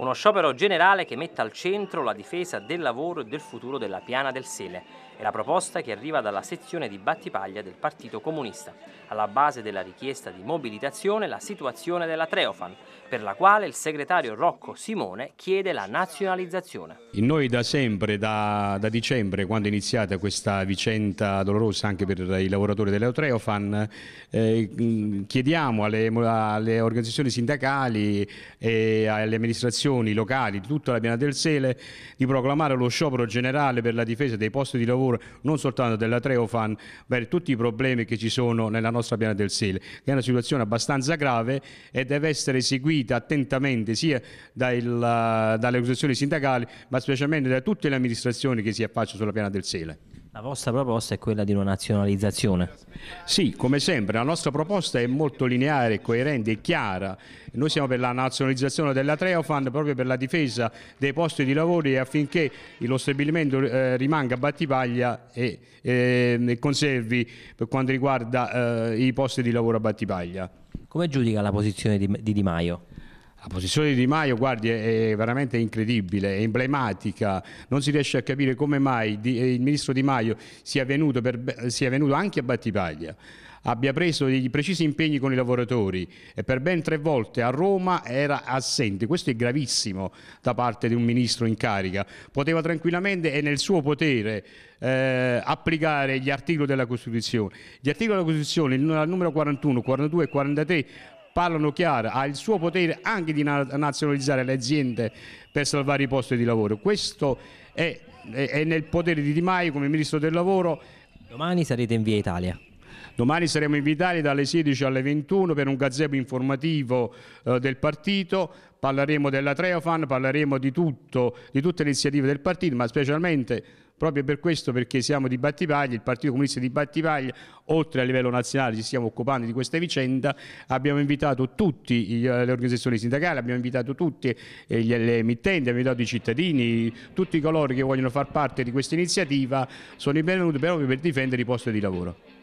Uno sciopero generale che metta al centro la difesa del lavoro e del futuro della piana del Sele. È la proposta che arriva dalla sezione di Battipaglia del Partito Comunista. Alla base della richiesta di mobilitazione la situazione della Treofan, per la quale il segretario Rocco Simone chiede la nazionalizzazione. In noi da sempre, da, da dicembre, quando è iniziata questa vicenda dolorosa anche per i lavoratori della Treofan, eh, chiediamo alle, alle organizzazioni sindacali e alle amministrazioni associazioni locali di tutta la Piana del Sele di proclamare lo sciopero generale per la difesa dei posti di lavoro non soltanto della Treofan, per tutti i problemi che ci sono nella nostra Piana del Sele, che è una situazione abbastanza grave e deve essere seguita attentamente sia dal, dalle associazioni sindacali ma specialmente da tutte le amministrazioni che si affacciano sulla Piana del Sele. La vostra proposta è quella di una nazionalizzazione? Sì, come sempre, la nostra proposta è molto lineare, coerente e chiara. Noi siamo per la nazionalizzazione della Treofan proprio per la difesa dei posti di lavoro e affinché lo stabilimento eh, rimanga a Battipaglia e, eh, conservi per quanto riguarda eh, i posti di lavoro a Battipaglia. Come giudica la posizione di Di Maio? La posizione di Di Maio, guardi, è veramente incredibile, è emblematica, non si riesce a capire come mai eh, il ministro Di Maio sia venuto, per, sia venuto anche a Battipaglia abbia preso dei precisi impegni con i lavoratori e per ben tre volte a Roma era assente. Questo è gravissimo da parte di un ministro in carica. Poteva tranquillamente e nel suo potere eh, applicare gli articoli della Costituzione. Gli articoli della Costituzione, il numero 41, 42 e 43, parlano chiaro, ha il suo potere anche di nazionalizzare le aziende per salvare i posti di lavoro. Questo è, è, è nel potere di Di Maio come Ministro del Lavoro. Domani sarete in via Italia. Domani saremo invitati dalle 16 alle 21 per un gazebo informativo eh, del partito, parleremo della Treofan, parleremo di tutto, di tutte le iniziative del partito, ma specialmente proprio per questo perché siamo di Battipaglia, il Partito Comunista di Battipaglia, oltre a livello nazionale ci stiamo occupando di questa vicenda, abbiamo invitato tutte eh, le organizzazioni sindacali, abbiamo invitato tutti eh, gli emittenti, abbiamo invitato i cittadini, tutti coloro che vogliono far parte di questa iniziativa sono i benvenuti proprio per difendere i posti di lavoro.